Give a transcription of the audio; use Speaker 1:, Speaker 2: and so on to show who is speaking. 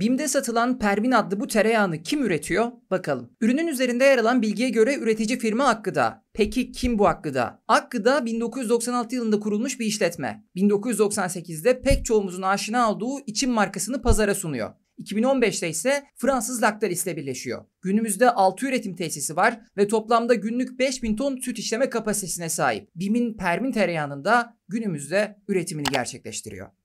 Speaker 1: BİM'de satılan Pervin adlı bu tereyağını kim üretiyor? Bakalım. Ürünün üzerinde yer alan bilgiye göre üretici firma Akgıda. Peki kim bu Akgıda? Akgıda 1996 yılında kurulmuş bir işletme. 1998'de pek çoğumuzun aşina olduğu için markasını pazara sunuyor. 2015'te ise Fransız Lactalis ile birleşiyor. Günümüzde 6 üretim tesisi var ve toplamda günlük 5000 ton süt işleme kapasitesine sahip. BİM'in Permin tereyağının da günümüzde üretimini gerçekleştiriyor.